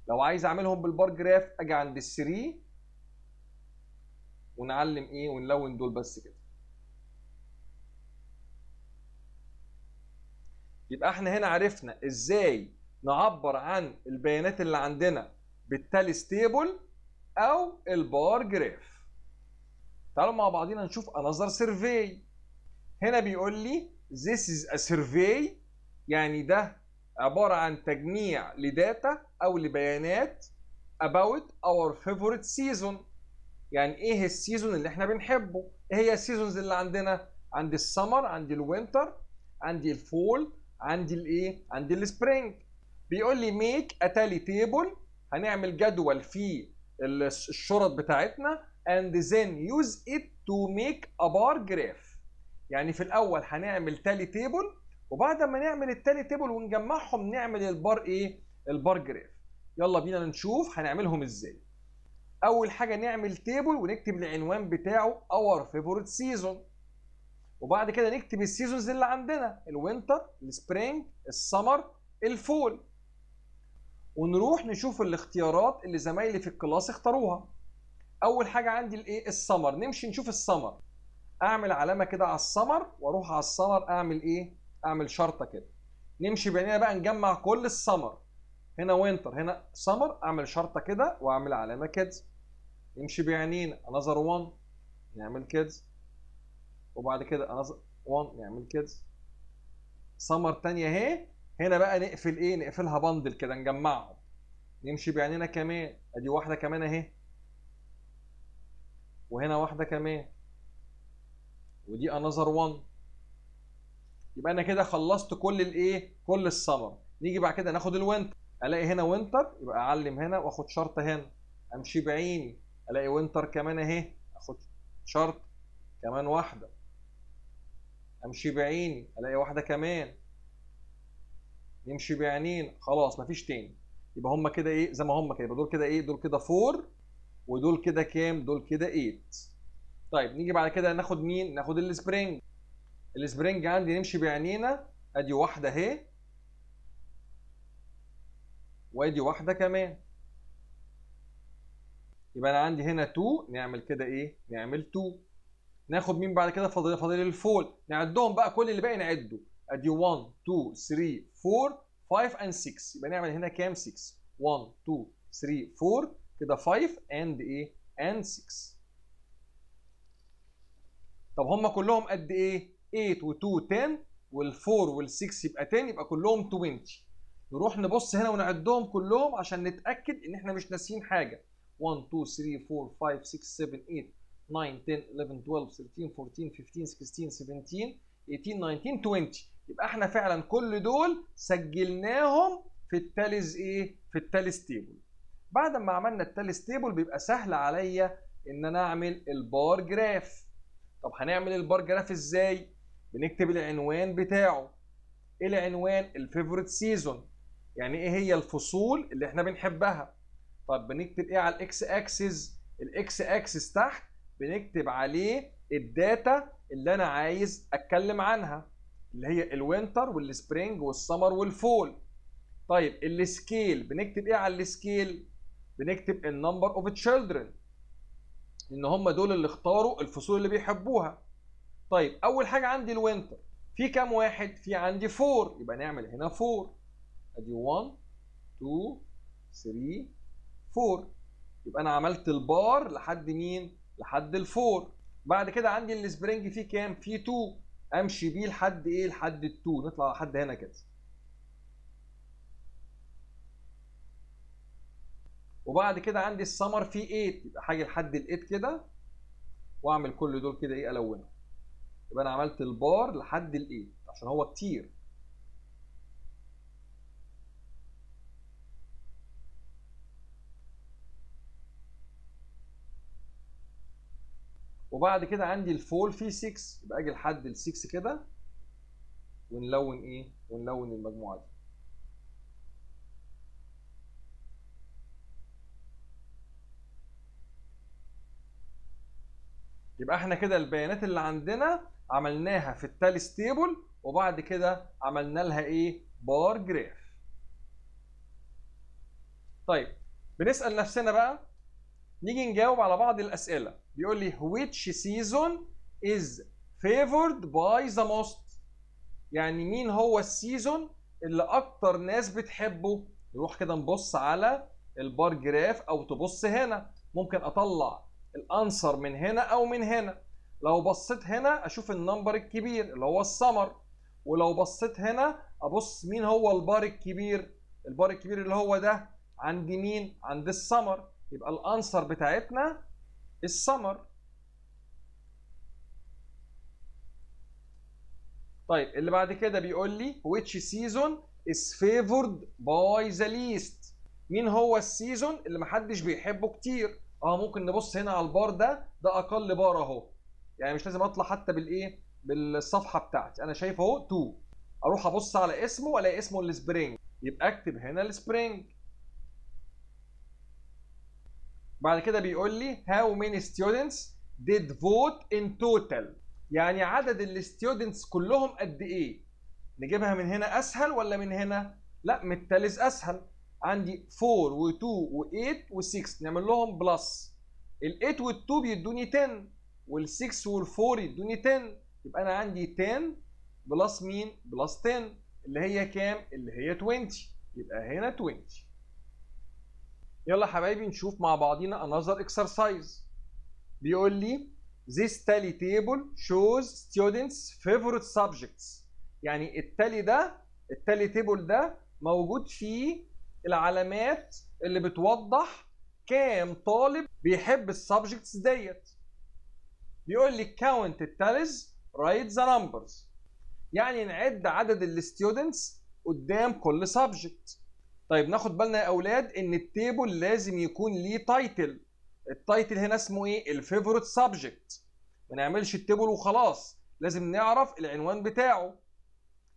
لو عايز اعملهم بالبار جراف اجي عند ال 3 ونعلم ايه ونلون دول بس كده يبقى احنا هنا عرفنا ازاي نعبر عن البيانات اللي عندنا بالتالي ستيبل او البار جراف تعالوا مع بعضينا نشوف انظر سيرفي هنا بيقول لي this is a survey يعني ده عبارة عن تجميع لداتا أو لبيانات about our favorite season يعني إيه السيزون اللي إحنا بنحبه إيه هي السيزونز اللي عندنا عندي السمر عندي الوينتر عندي الفول عندي الإيه عندي السبرينج بيقول لي ميك أتالي تيبل هنعمل جدول فيه الشرط بتاعتنا and then use it to make a bar graph يعني في الاول هنعمل تالي تيبل وبعد ما نعمل التالي تيبل ونجمعهم نعمل البار ايه البار جراف يلا بينا نشوف هنعملهم ازاي اول حاجه نعمل تيبل ونكتب العنوان بتاعه اور فيفورت سيزون وبعد كده نكتب السيزونز اللي عندنا الوينتر السبرينج السمر الفول ونروح نشوف الاختيارات اللي زمايلي في الكلاس اختاروها اول حاجه عندي الايه السمر نمشي نشوف السمر اعمل علامه كده على السمر واروح على السمر اعمل ايه اعمل شرطه كده نمشي بعينينا بقى نجمع كل السمر هنا وينتر هنا سمر اعمل شرطه كده واعمل علامه كده نمشي بعينينا انذر 1 نعمل كده وبعد كده انذر 1 نعمل كده سمر تانية اهي هنا بقى نقفل ايه نقفلها بندل كده نجمعهم نمشي بعينينا كمان ادي واحده كمان اهي وهنا واحده كمان ودي انذر 1 يبقى انا كده خلصت كل الايه كل السمر نيجي بعد كده ناخد الوينتر الاقي هنا وينتر يبقى اعلم هنا واخد شرط هنا امشي بعيني الاقي وينتر كمان اهي اخد شرط كمان واحده امشي بعيني الاقي واحده كمان نمشي بعينين خلاص مفيش تاني يبقى هما كده ايه زي ما هما كده يبقى دول كده ايه دول كده 4 ودول كده كام دول كده 8 طيب نيجي بعد كده ناخد مين ناخد السبرينج السبرينج عندي نمشي بعينينا ادي واحده اهي وادي واحده كمان يبقى انا عندي هنا 2 نعمل كده ايه نعمل 2 ناخد مين بعد كده فاضل فاضل الفول نعدهم بقى كل اللي باقي نعده ادي 1 2 3 4 5 اند 6 يبقى نعمل هنا كام 6 1 2 3 4 كده 5 اند ايه اند 6 طب هم كلهم قد ايه 8 و2 10 وال4 وال6 يبقى 10 يبقى كلهم 20 نروح نبص هنا ونعدهم كلهم عشان نتاكد ان احنا مش ناسيين حاجه 1 2 3 4 5 6 7 8 9 10 11 12 13 14 15 16 17 18 19 20 يبقى احنا فعلا كل دول سجلناهم في التالز ايه في التالز تيبل بعد ما عملنا التالز تيبل بيبقى سهل عليا ان انا اعمل البار جراف طب هنعمل البار جراف ازاي بنكتب العنوان بتاعه ايه العنوان الفيفوريت سيزون يعني ايه هي الفصول اللي احنا بنحبها طب بنكتب ايه على الاكس اكسس الاكس اكسس تحت بنكتب عليه الداتا اللي انا عايز اتكلم عنها اللي هي الوينتر والسبرينج والسمر والفول طيب السكيل بنكتب ايه على السكيل بنكتب النمبر اوف تشيلدرن لان هم دول اللي اختاروا الفصول اللي بيحبوها طيب اول حاجه عندي الوينتر في كام واحد في عندي 4 يبقى نعمل هنا 4 ادي 1 2 3 4 يبقى انا عملت البار لحد مين لحد الفور بعد كده عندي السبرينج فيه كام فيه 2 امشي بيه لحد ايه لحد ال2 نطلع لحد هنا كده وبعد كده عندي السمر فيه 8 يبقى هاجي لحد ال 8 كده واعمل كل دول كده ايه الونه يبقى انا عملت البار لحد ال 8 عشان هو كتير وبعد كده عندي الفول فيه 6 يبقى اجي لحد ال 6 كده ونلون ايه؟ ونلون المجموعه دي يبقى احنا كده البيانات اللي عندنا عملناها في التالي ستيبل وبعد كده عملنا لها ايه بار جراف طيب بنسال نفسنا بقى نيجي نجاوب على بعض الاسئله بيقول لي which season is favored by the most يعني مين هو السيزون اللي اكتر ناس بتحبه نروح كده نبص على البار جراف او تبص هنا ممكن اطلع الانسر من هنا او من هنا لو بصيت هنا اشوف النمبر الكبير اللي هو السمر ولو بصيت هنا ابص مين هو البار الكبير البار الكبير اللي هو ده عند مين عند السمر يبقى الانسر بتاعتنا السمر طيب اللي بعد كده بيقول لي which season is favored by the least مين هو السيزون اللي محدش بيحبه كتير اه ممكن نبص هنا على البار ده ده اقل بار اهو يعني مش لازم اطلع حتى بالايه بالصفحه بتاعتي انا شايف اهو 2 اروح ابص على اسمه الاقي اسمه السبرينج يبقى اكتب هنا السبرينج بعد كده بيقول لي هاو many ستودنتس ديد فوت ان توتال يعني عدد الستودنتس كلهم قد ايه نجيبها من هنا اسهل ولا من هنا لا من التالت اسهل عندي 4 و2 و8 و6 نعمل لهم بلس ال8 وال2 بيدوني 10 وال6 وال4 يدوني 10 يبقى انا عندي 10 بلس مين؟ بلس 10 اللي هي كام؟ اللي هي 20 يبقى هنا 20 يلا حبايبي نشوف مع بعضينا انذر اكسرسايز بيقول لي this tally table shows students favorite subjects يعني التالي ده التالي تيبل ده موجود فيه العلامات اللي بتوضح كام طالب بيحب السبجكتس ديت بيقول لي كاونت التالز رايت ذا نمبرز يعني نعد عدد الستودنتس قدام كل سبجكت طيب ناخد بالنا يا اولاد ان التيبل لازم يكون ليه تايتل التايتل هنا اسمه ايه الفيفوريت سبجكت ما نعملش التيبل وخلاص لازم نعرف العنوان بتاعه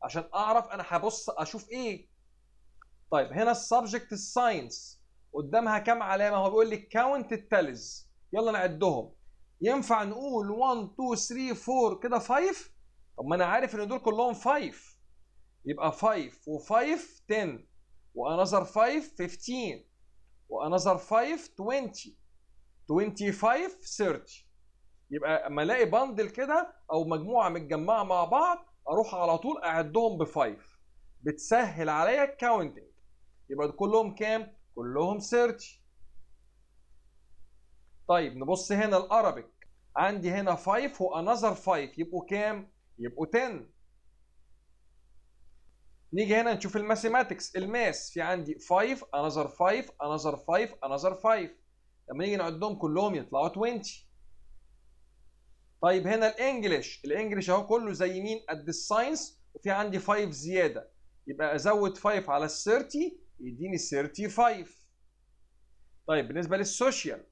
عشان اعرف انا هبص اشوف ايه طيب هنا السبجكت الساينس قدامها كام علامه هو بيقول لي كاونت التلز يلا نعدهم ينفع نقول 1 2 3 4 كده 5 طب ما انا عارف ان دول كلهم 5 يبقى 5 و5 10 وانذر 5 15 وانذر 5 20 25 30 يبقى اما الاقي بندل كده او مجموعه متجمعه مع بعض اروح على طول اعدهم ب 5 بتسهل عليا الكاونتنج يبقى كلهم كام؟ كلهم سيرتي طيب نبص هنا الارابيك عندي هنا 5 وانذر 5 يبقوا كام؟ يبقوا 10 نيجي هنا نشوف الماثيماتكس الماس في عندي 5 انذر 5 انذر 5 انذر 5 لما نيجي نعدهم كلهم يطلعوا 20 طيب هنا الانجليش الانجليش اهو كله زي مين قد الساينس وفي عندي 5 زياده يبقى ازود 5 على ال 30 يديني 35 طيب بالنسبه للسوشيال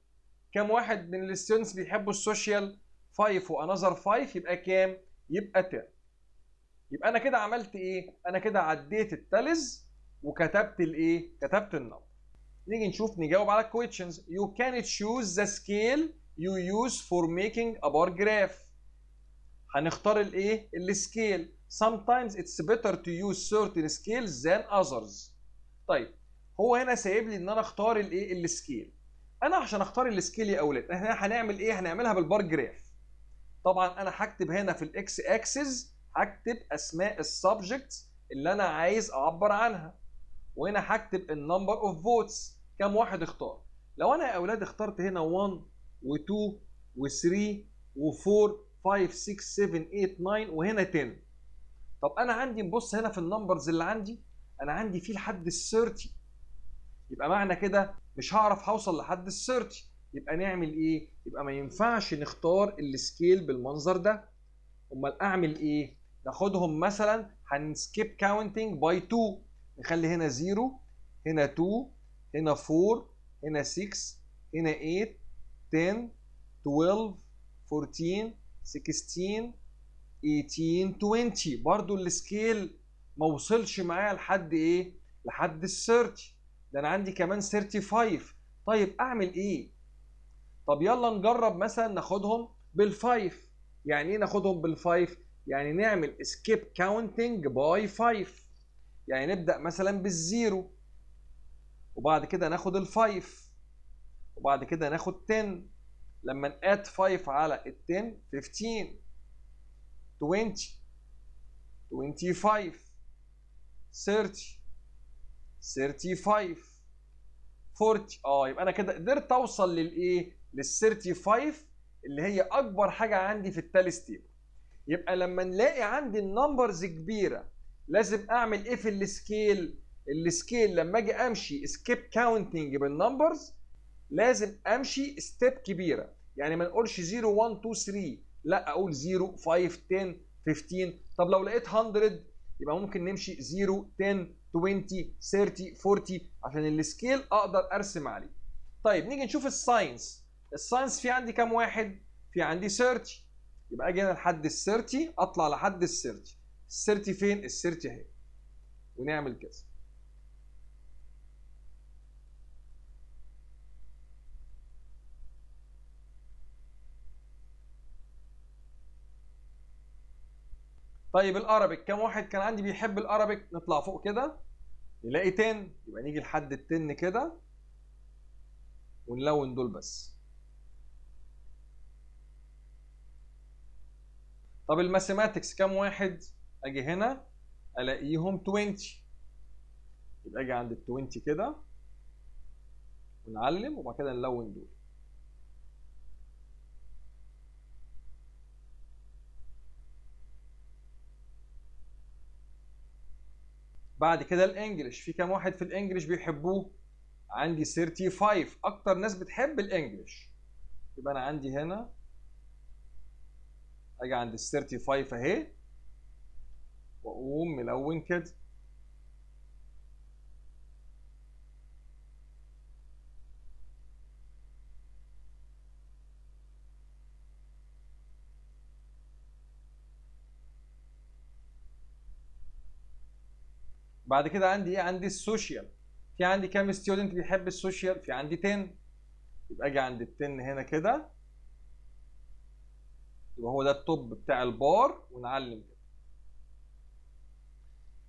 كم واحد من الستودنتس بيحبوا السوشيال 5 وانذر 5 يبقى كام يبقى 10 يبقى انا كده عملت ايه انا كده عديت التلز وكتبت الايه كتبت النمبر نيجي نشوف نجاوب على questions you can choose the scale you use for making a bar graph هنختار الايه السكيل sometimes it's better to use certain scales than others طيب هو هنا سايب لي ان انا اختار الايه السكيل انا عشان اختار السكيل يا اولاد احنا هنعمل ايه هنعملها بالبار جراف طبعا انا هكتب هنا في الاكس اكسس هكتب اسماء السبجكتس اللي انا عايز اعبر عنها وهنا هكتب النمبر اوف فوتس كم واحد اختار لو انا يا اولاد اخترت هنا 1 و2 و3 و4 5 6 7 8 9 وهنا 10 طب انا عندي نبص هنا في النمبرز اللي عندي انا عندي فيه لحد ال 30 يبقى معنى كده مش هعرف هوصل لحد ال 30 يبقى نعمل ايه؟ يبقى ما ينفعش نختار السكيل بالمنظر ده امال اعمل ايه؟ ناخدهم مثلا هنسكيب كاونتنج باي 2 نخلي هنا 0 هنا 2 هنا 4 هنا 6 هنا 8 10 12 14 16 18 20 برضو السكيل ما وصلش معايا لحد ايه لحد ال 30 ده انا عندي كمان 35 طيب اعمل ايه طب يلا نجرب مثلا ناخدهم بال 5 يعني ايه ناخدهم بال 5؟ يعني نعمل سكيب كاونتنج باي 5 يعني نبدا مثلا بالزيرو وبعد كده ناخد ال 5 وبعد كده ناخد 10 لما نقات 5 على ال 10 15 20 25 30 35 40 اه يبقى انا كده قدرت اوصل للايه لل 35 إيه؟ اللي هي اكبر حاجه عندي في التالي ستيب يبقى لما نلاقي عندي النمبرز كبيره لازم اعمل ايه في السكيل السكيل لما اجي امشي سكيب كاونتنج بالنمبرز لازم امشي ستيب كبيره يعني ما نقولش 0 1 2 3 لا اقول 0 5 10 15 طب لو لقيت 100 يبقى ممكن نمشي 0 10 20 30 40 عشان السكيل اقدر ارسم عليه طيب نيجي نشوف الساينس الساينس في عندي كام واحد في عندي 30 يبقى اجي انا لحد ال 30 اطلع لحد ال 30 ال 30 فين ال 30 اهي ونعمل كذا طيب الارابيك كم واحد كان عندي بيحب الارابيك نطلع فوق كده نلاقي 10 يبقى نيجي لحد ال 10 كده ونلون دول بس طب الماثيماتكس كم واحد اجي هنا الاقيهم 20 يبقى اجي عند ال 20 كده ونعلم وبعد كده نلون دول بعد كده الانجليش في كام واحد في الانجليش بيحبوه عندي 35 اكتر ناس بتحب الانجليش يبقى انا عندي هنا اجي عند ال 35 اهي واقوم ملون كده بعد كده عندي ايه عندي السوشيال في عندي كام ستودنت بيحب السوشيال في عندي 10 يبقى اجي عند ال 10 هنا كده يبقى هو ده التوب بتاع البار ونعلم كده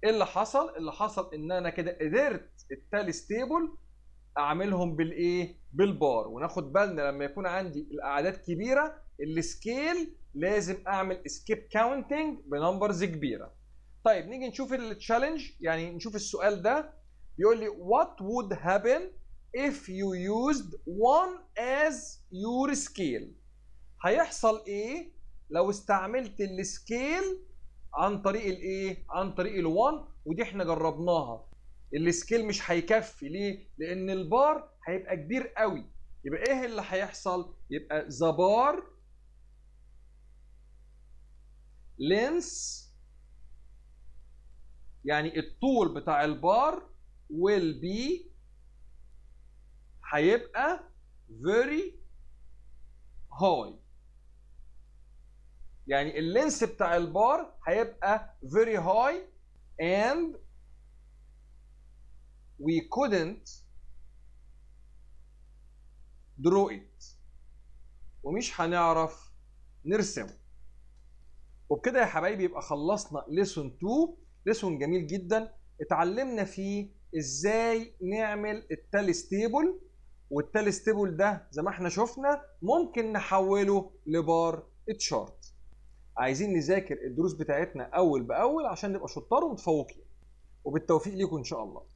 ايه اللي حصل اللي حصل ان انا كده قدرت التالي ستيبل اعملهم بالايه بالبار وناخد بالنا لما يكون عندي الاعداد كبيره السكيل لازم اعمل سكيب كاونتنج بنمبرز كبيره طيب نيجي نشوف التشالنج يعني نشوف السؤال ده بيقول لي what would happen if you used one as your scale هيحصل ايه لو استعملت السكيل عن طريق الايه عن طريق ال1 ودي احنا جربناها السكيل مش هيكفي ليه لان البار هيبقى كبير قوي يبقى ايه اللي هيحصل يبقى ذا بار لينس يعني الطول بتاع البار will be هيبقى very high يعني اللينس بتاع البار هيبقى very high and we couldn't draw it ومش هنعرف نرسمه وبكده يا حبايبي يبقى خلصنا lesson 2 ليسون جميل جدا اتعلمنا فيه ازاي نعمل التالي ستيبل والتالي ستيبل ده زي ما احنا شفنا ممكن نحوله لبار تشارت عايزين نذاكر الدروس بتاعتنا اول باول عشان نبقى شطار ومتفوقين وبالتوفيق ليكم ان شاء الله